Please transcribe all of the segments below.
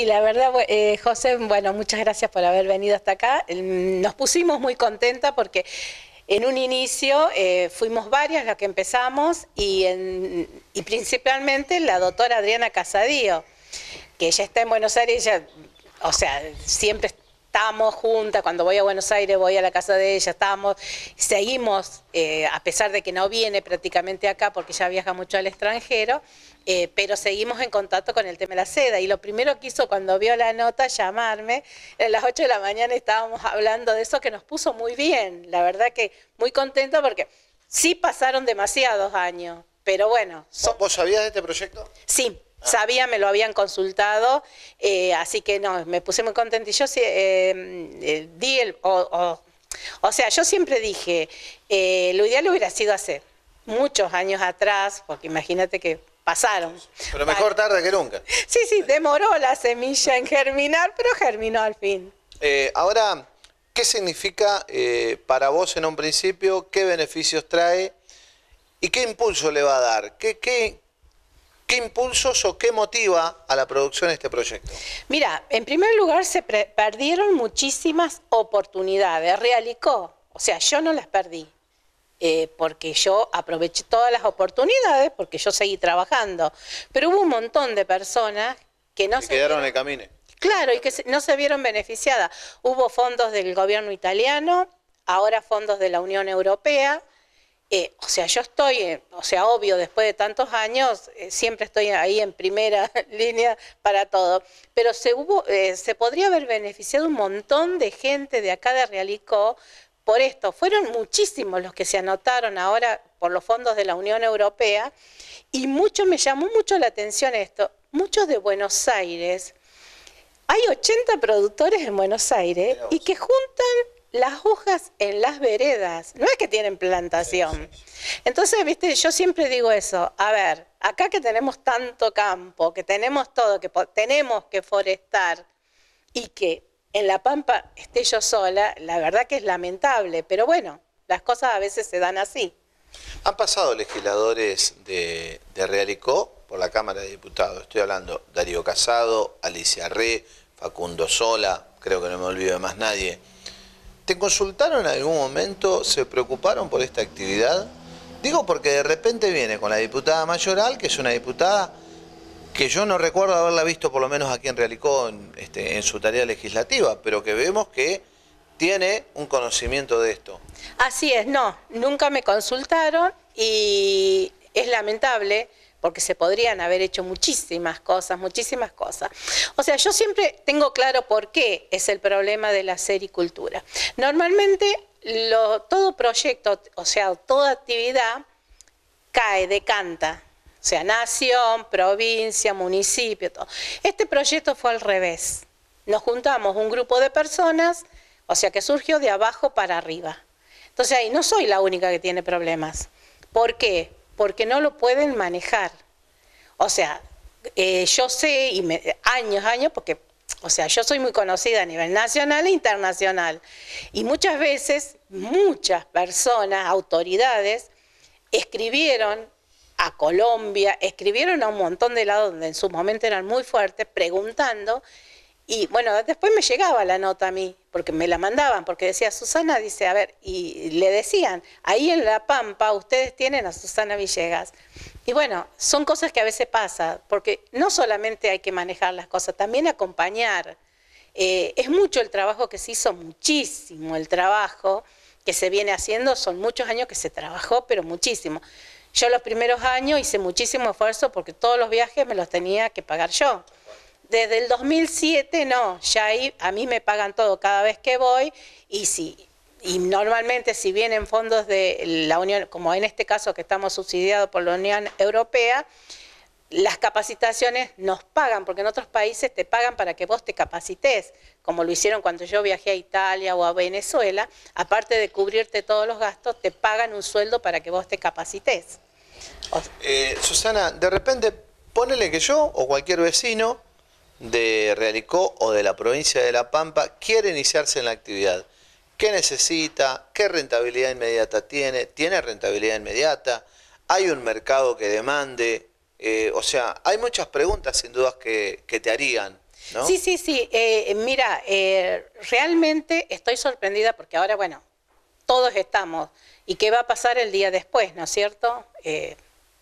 Y la verdad, eh, José, bueno, muchas gracias por haber venido hasta acá. Mm, nos pusimos muy contenta porque en un inicio eh, fuimos varias las que empezamos y, principalmente la doctora Adriana Casadío, que ella está en Buenos Aires, o sea, siempre está estamos juntas, cuando voy a Buenos Aires voy a la casa de ella, estamos, seguimos, eh, a pesar de que no viene prácticamente acá porque ya viaja mucho al extranjero, eh, pero seguimos en contacto con el tema de la seda. Y lo primero que hizo cuando vio la nota, llamarme, a las 8 de la mañana estábamos hablando de eso que nos puso muy bien, la verdad que muy contento porque sí pasaron demasiados años, pero bueno. Son... ¿Vos sabías de este proyecto? Sí. Sabía, me lo habían consultado, eh, así que no, me puse muy contenta y yo eh, eh, di el... O, sea, yo siempre dije, lo ideal hubiera sido hace muchos años atrás, porque imagínate que pasaron. Pero mejor tarde que nunca. Sí, sí, demoró la semilla en germinar, pero germinó al fin. ahora, ¿qué significa para vos en un principio? ¿Qué beneficios trae? ¿Y qué impulso le va a dar? ¿Qué, qué ¿Qué impulsos o qué motiva a la producción de este proyecto? Mira, en primer lugar se perdieron muchísimas oportunidades. Realicó, o sea, yo no las perdí, eh, porque yo aproveché todas las oportunidades, porque yo seguí trabajando. Pero hubo un montón de personas que no se, quedaron en el camino. Claro, y que no se vieron beneficiadas. Hubo fondos del gobierno italiano, ahora fondos de la Unión Europea, eh, o sea, yo estoy, eh, o sea, obvio, después de tantos años, eh, siempre estoy ahí en primera línea para todo, pero se, hubo, se podría haber beneficiado un montón de gente de acá de Realicó por esto. Fueron muchísimos los que se anotaron ahora por los fondos de la Unión Europea y mucho me llamó mucho la atención esto, muchos de Buenos Aires. Hay 80 productores en Buenos Aires y que juntan las hojas en las veredas, no es que tienen plantación. Entonces, viste, yo siempre digo eso, a ver, acá que tenemos tanto campo, que tenemos todo, que tenemos que forestar y que en la pampa esté yo sola, la verdad que es lamentable, pero bueno, las cosas a veces se dan así. Han pasado legisladores de, de Realicó por la Cámara de Diputados, estoy hablando Darío Casado, Alicia Re, Facundo Sola, creo que no me olvido de más nadie. ¿Te consultaron en algún momento? ¿Se preocuparon por esta actividad? Digo porque de repente viene con la diputada mayoral, que es una diputada que yo no recuerdo haberla visto por lo menos aquí en Realicó en este, su tarea legislativa, pero que vemos que tiene un conocimiento de esto. Así es, no, nunca me consultaron y es lamentable porque se podrían haber hecho muchísimas cosas, muchísimas cosas. O sea, yo siempre tengo claro por qué es el problema de la sericultura. Normalmente todo proyecto, o sea, toda actividad cae, decanta, o sea, nación, provincia, municipio, todo. Este proyecto fue al revés. Nos juntamos un grupo de personas, o sea, que surgió de abajo para arriba. Entonces ahí no soy la única que tiene problemas. ¿Por qué? porque no lo pueden manejar. O sea, eh, yo sé, y me, años, años, porque, o sea, yo soy muy conocida a nivel nacional e internacional, y muchas veces, muchas personas, autoridades, escribieron a Colombia, escribieron a un montón de lados donde en su momento eran muy fuertes, preguntando y bueno, después me llegaba la nota a mí, porque me la mandaban, porque decía Susana, dice, a ver, y le decían, ahí en La Pampa ustedes tienen a Susana Villegas. Y bueno, son cosas que a veces pasan, porque no solamente hay que manejar las cosas, también acompañar. Eh, es mucho el trabajo que se hizo, muchísimo el trabajo que se viene haciendo, son muchos años que se trabajó, pero muchísimo. Yo los primeros años hice muchísimo esfuerzo porque todos los viajes me los tenía que pagar yo. Desde el 2007 no, ya ahí a mí me pagan todo cada vez que voy y si normalmente si vienen fondos de la Unión, como en este caso que estamos subsidiados por la Unión Europea, las capacitaciones nos pagan, porque en otros países te pagan para que vos te capacites, como lo hicieron cuando yo viajé a Italia o a Venezuela, aparte de cubrirte todos los gastos, te pagan un sueldo para que vos te capacites. Eh, Susana, de repente ponele que yo o cualquier vecino de Realicó o de la provincia de La Pampa quiere iniciarse en la actividad. ¿Qué necesita? ¿Qué rentabilidad inmediata tiene? ¿Tiene rentabilidad inmediata? ¿Hay un mercado que demande? Eh, o sea, hay muchas preguntas sin dudas que, te harían. Sí, sí, sí. Eh, mira, eh, realmente estoy sorprendida porque ahora, bueno, todos estamos. ¿Y qué va a pasar el día después, no es cierto?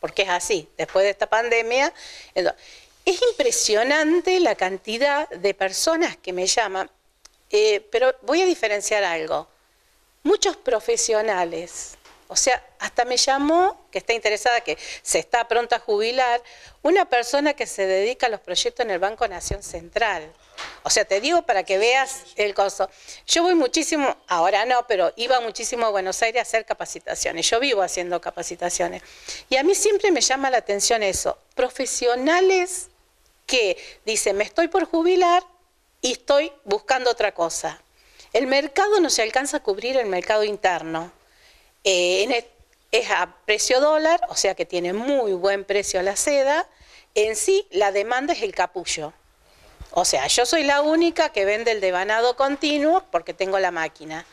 porque es así, después de esta pandemia. Es impresionante la cantidad de personas que me llaman, eh, pero voy a diferenciar algo. Muchos profesionales, o sea, hasta me llamó, que está interesada, que se está pronto a jubilar, una persona que se dedica a los proyectos en el Banco Nación Central. O sea, te digo para que veas el coso. Yo voy muchísimo, ahora no, pero iba muchísimo a Buenos Aires a hacer capacitaciones. Yo vivo haciendo capacitaciones. Y a mí siempre me llama la atención eso. Profesionales que dice, me estoy por jubilar y estoy buscando otra cosa. El mercado no se alcanza a cubrir el mercado interno. Eh, es a precio dólar, o sea que tiene muy buen precio la seda. En sí, la demanda es el capullo. O sea, yo soy la única que vende el devanado continuo porque tengo la máquina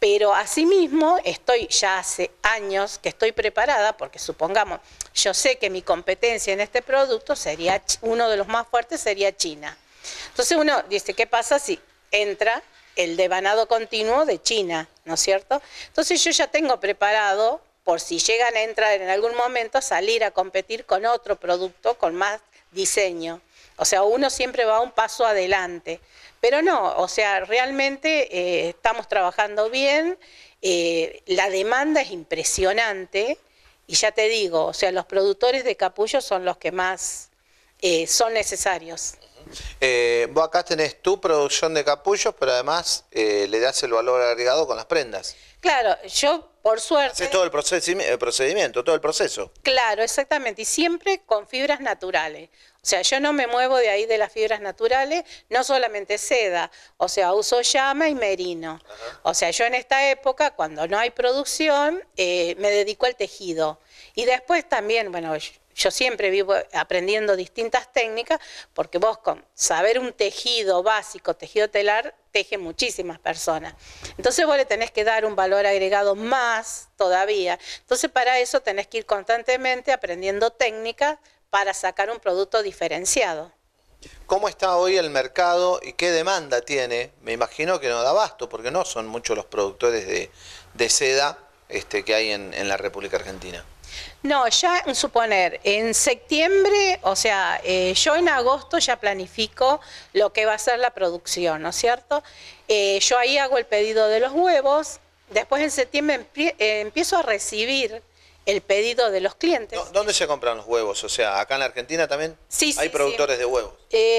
pero asimismo estoy ya hace años que estoy preparada, porque supongamos, yo sé que mi competencia en este producto sería, uno de los más fuertes sería China. Entonces uno dice, ¿qué pasa si entra el devanado continuo de China, ¿no es cierto? Entonces yo ya tengo preparado por si llegan a entrar en algún momento, salir a competir con otro producto con más diseño. O sea, uno siempre va un paso adelante. Pero no, o sea, realmente eh, estamos trabajando bien, eh, la demanda es impresionante y ya te digo, o sea, los productores de capullos son los que más eh, son necesarios. vos acá tenés tu producción de capullos, pero además le das el valor agregado con las prendas. Claro, yo por suerte. Haces todo el, el procedimiento, todo el proceso. Claro, exactamente. Y siempre con fibras naturales. O sea, yo no me muevo de ahí de las fibras naturales, no solamente seda, o sea, uso llama y merino. O sea, yo en esta época, cuando no hay producción, eh, me dedico al tejido. Y después también, bueno, yo siempre vivo aprendiendo distintas técnicas, porque vos con saber un tejido básico, tejido telar, teje muchísimas personas. Entonces vos le tenés que dar un valor agregado más todavía. Entonces para eso tenés que ir constantemente aprendiendo técnicas para sacar un producto diferenciado. ¿Cómo está hoy el mercado y qué demanda tiene? Me imagino que no da abasto, porque no son muchos los productores de, seda este, que hay en la República Argentina. No, ya suponer, en septiembre, o sea, eh, yo en agosto ya planifico lo que va a ser la producción, ¿no es cierto? Eh, yo ahí hago el pedido de los huevos, después en septiembre eh, empiezo a recibir el pedido de los clientes. ¿Dónde se compran los huevos? O sea, acá en la Argentina también sí, hay productores de huevos.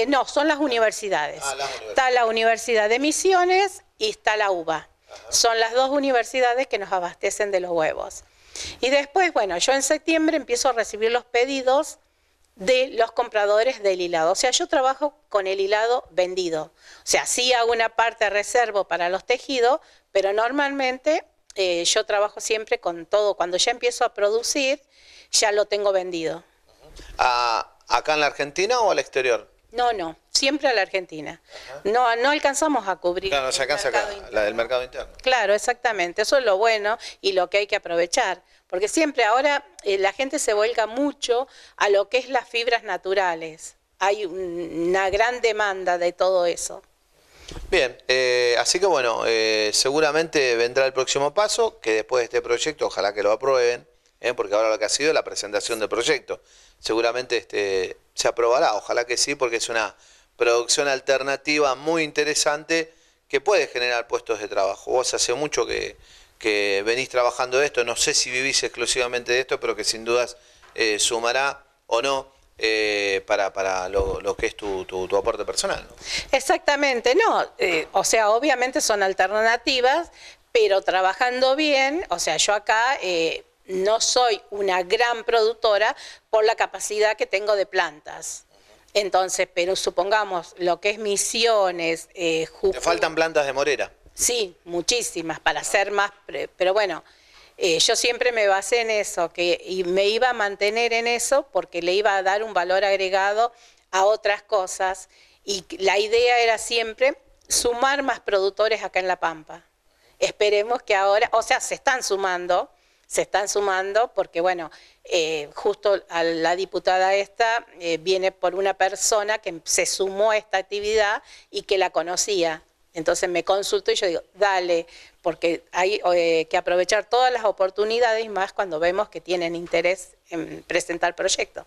no, son ah, las universidades. Está la Universidad de Misiones y está la UBA. Son las dos universidades que nos abastecen de los huevos. Y después, bueno, yo en septiembre empiezo a recibir los pedidos de los compradores del hilado. O sea, yo trabajo con el hilado vendido. O sea, sí hago una parte de reservo para los tejidos, pero normalmente eh, yo trabajo siempre con todo. Cuando ya empiezo a producir, ya lo tengo vendido. ¿A, ah, ¿Acá en la Argentina o al exterior? No, no, siempre a la Argentina. No, no alcanzamos a cubrir. No, no se alcanza cubrir. la del mercado interno. Claro, exactamente. Eso es lo bueno y lo que hay que aprovechar. Porque siempre ahora eh, la gente se vuelca mucho a lo que es las fibras naturales. Hay una gran demanda de todo eso. Bien, eh, así que bueno, eh, seguramente vendrá el próximo paso, que después de este proyecto, ojalá que lo aprueben, porque ahora lo que ha sido la presentación del proyecto. Seguramente este, se aprobará, ojalá que sí, porque es una producción alternativa muy interesante que puede generar puestos de trabajo. Vos hace mucho que, venís trabajando de esto, no sé si vivís exclusivamente de esto, pero que sin dudas eh, sumará o no eh, para, lo, que es tu, aporte personal. Exactamente, no, eh, o sea, obviamente son alternativas, pero trabajando bien, o sea, yo acá no soy una gran productora por la capacidad que tengo de plantas. Entonces, pero supongamos lo que es Misiones, eh, faltan plantas de morera. Sí, muchísimas para hacer más, pero bueno, eh, yo siempre me basé en eso que, y me iba a mantener en eso porque le iba a dar un valor agregado a otras cosas y la idea era siempre sumar más productores acá en La Pampa. Esperemos que ahora, o sea, se están sumando, se están sumando porque, bueno, eh, justo a la diputada esta eh, viene por una persona que se sumó a esta actividad y que la conocía. Entonces me consultó y yo digo, dale, porque hay eh, que aprovechar todas las oportunidades, más cuando vemos que tienen interés en presentar proyectos.